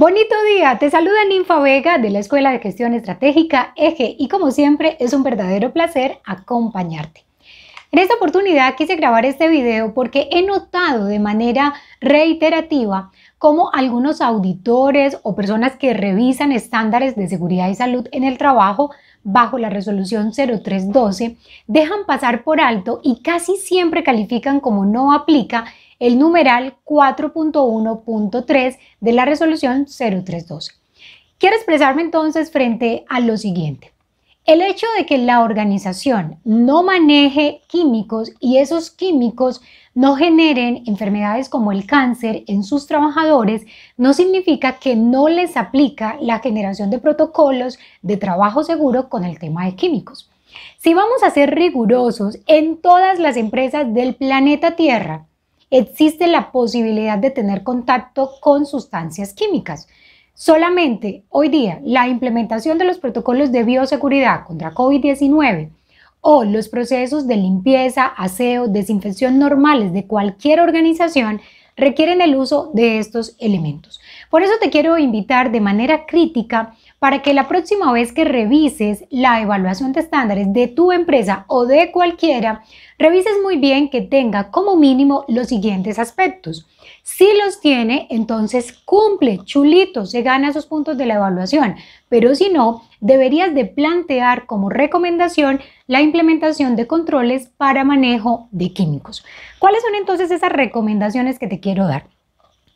Bonito día, te saluda Ninfa Vega de la Escuela de Gestión Estratégica Eje y como siempre es un verdadero placer acompañarte. En esta oportunidad quise grabar este video porque he notado de manera reiterativa cómo algunos auditores o personas que revisan estándares de seguridad y salud en el trabajo bajo la resolución 0312 dejan pasar por alto y casi siempre califican como no aplica el numeral 4.1.3 de la resolución 0312. Quiero expresarme entonces frente a lo siguiente. El hecho de que la organización no maneje químicos y esos químicos no generen enfermedades como el cáncer en sus trabajadores no significa que no les aplica la generación de protocolos de trabajo seguro con el tema de químicos. Si vamos a ser rigurosos, en todas las empresas del planeta Tierra existe la posibilidad de tener contacto con sustancias químicas. Solamente hoy día la implementación de los protocolos de bioseguridad contra COVID-19 o los procesos de limpieza, aseo, desinfección normales de cualquier organización requieren el uso de estos elementos. Por eso te quiero invitar de manera crítica para que la próxima vez que revises la evaluación de estándares de tu empresa o de cualquiera, revises muy bien que tenga como mínimo los siguientes aspectos. Si los tiene, entonces cumple, chulito, se gana esos puntos de la evaluación, pero si no, deberías de plantear como recomendación la implementación de controles para manejo de químicos. ¿Cuáles son entonces esas recomendaciones que te quiero dar?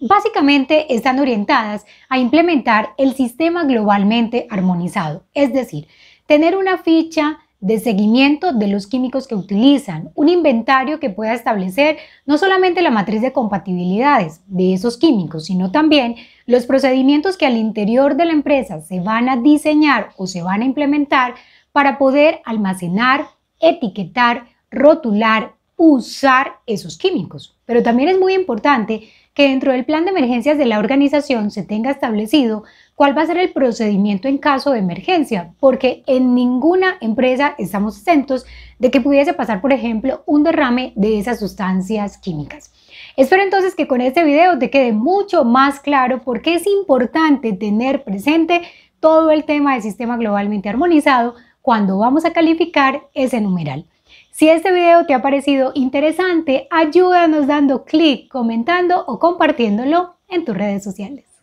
Básicamente están orientadas a implementar el sistema globalmente armonizado, es decir, tener una ficha de seguimiento de los químicos que utilizan, un inventario que pueda establecer no solamente la matriz de compatibilidades de esos químicos, sino también los procedimientos que al interior de la empresa se van a diseñar o se van a implementar para poder almacenar, etiquetar, rotular usar esos químicos. Pero también es muy importante que dentro del plan de emergencias de la organización se tenga establecido cuál va a ser el procedimiento en caso de emergencia, porque en ninguna empresa estamos exentos de que pudiese pasar, por ejemplo, un derrame de esas sustancias químicas. Espero entonces que con este video te quede mucho más claro por qué es importante tener presente todo el tema del sistema globalmente armonizado cuando vamos a calificar ese numeral. Si este video te ha parecido interesante, ayúdanos dando clic, comentando o compartiéndolo en tus redes sociales.